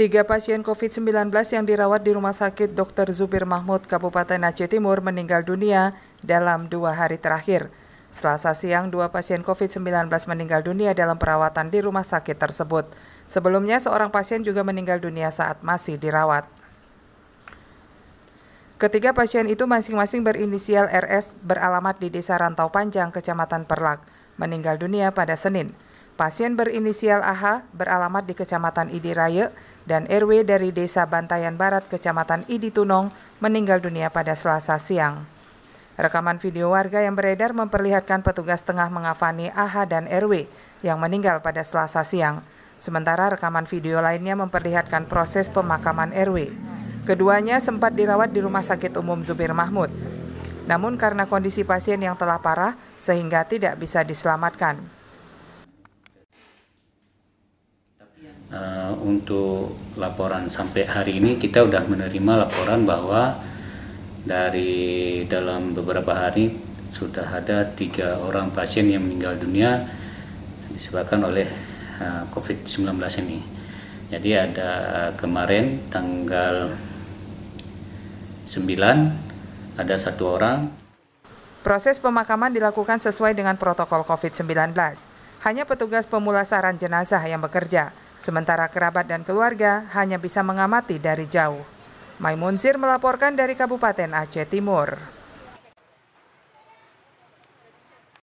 Tiga pasien COVID-19 yang dirawat di Rumah Sakit Dr. Zubir Mahmud, Kabupaten Aceh Timur meninggal dunia dalam dua hari terakhir. Selasa siang, dua pasien COVID-19 meninggal dunia dalam perawatan di rumah sakit tersebut. Sebelumnya, seorang pasien juga meninggal dunia saat masih dirawat. Ketiga pasien itu masing-masing berinisial RS beralamat di Desa Rantau Panjang, Kecamatan Perlak, meninggal dunia pada Senin. Pasien berinisial AH beralamat di Kecamatan Idi Raya dan RW dari Desa Bantayan Barat, Kecamatan Idi Tunong, meninggal dunia pada Selasa siang. Rekaman video warga yang beredar memperlihatkan petugas tengah mengafani AH dan RW yang meninggal pada Selasa siang. Sementara rekaman video lainnya memperlihatkan proses pemakaman RW. Keduanya sempat dirawat di Rumah Sakit Umum Zubir Mahmud. Namun karena kondisi pasien yang telah parah sehingga tidak bisa diselamatkan. Eh, untuk laporan sampai hari ini kita sudah menerima laporan bahwa dari dalam beberapa hari sudah ada tiga orang pasien yang meninggal dunia disebabkan oleh eh, COVID-19 ini. Jadi ada kemarin tanggal 9 ada satu orang. Proses pemakaman dilakukan sesuai dengan protokol COVID-19. Hanya petugas pemulasaran jenazah yang bekerja. Sementara kerabat dan keluarga hanya bisa mengamati dari jauh. Maimunzir melaporkan dari Kabupaten Aceh Timur.